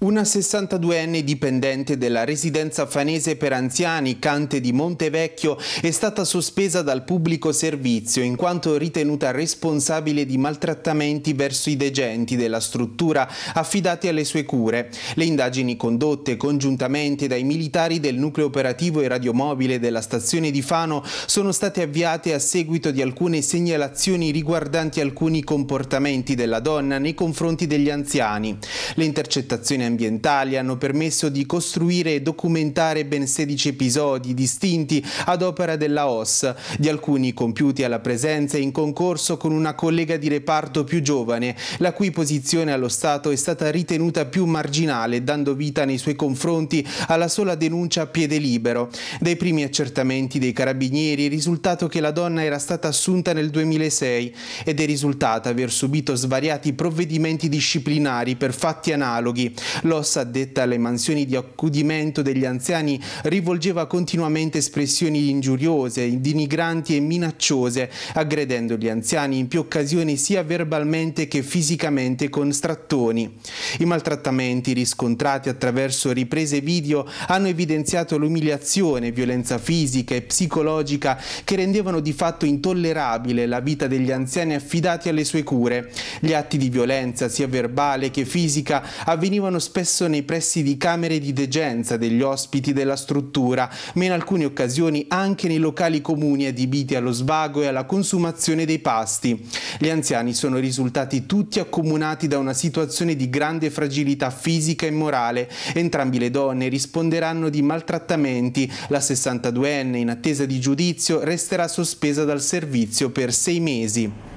Una 62enne dipendente della residenza fanese per anziani Cante di Montevecchio è stata sospesa dal pubblico servizio in quanto ritenuta responsabile di maltrattamenti verso i degenti della struttura affidati alle sue cure. Le indagini condotte congiuntamente dai militari del nucleo operativo e radiomobile della stazione di Fano sono state avviate a seguito di alcune segnalazioni riguardanti alcuni comportamenti della donna nei confronti degli anziani. Le intercettazioni ambientali hanno permesso di costruire e documentare ben 16 episodi distinti ad opera della OSS, di alcuni compiuti alla presenza e in concorso con una collega di reparto più giovane, la cui posizione allo Stato è stata ritenuta più marginale, dando vita nei suoi confronti alla sola denuncia a piede libero. Dai primi accertamenti dei carabinieri è risultato che la donna era stata assunta nel 2006 ed è risultata aver subito svariati provvedimenti disciplinari per fatti analoghi. L'ossa addetta alle mansioni di accudimento degli anziani rivolgeva continuamente espressioni ingiuriose, denigranti e minacciose, aggredendo gli anziani in più occasioni sia verbalmente che fisicamente con strattoni. I maltrattamenti riscontrati attraverso riprese video hanno evidenziato l'umiliazione, violenza fisica e psicologica che rendevano di fatto intollerabile la vita degli anziani affidati alle sue cure. Gli atti di violenza, sia verbale che fisica, avvenivano spesso spesso nei pressi di camere di degenza degli ospiti della struttura, ma in alcune occasioni anche nei locali comuni adibiti allo svago e alla consumazione dei pasti. Gli anziani sono risultati tutti accomunati da una situazione di grande fragilità fisica e morale. Entrambi le donne risponderanno di maltrattamenti. La 62enne, in attesa di giudizio, resterà sospesa dal servizio per sei mesi.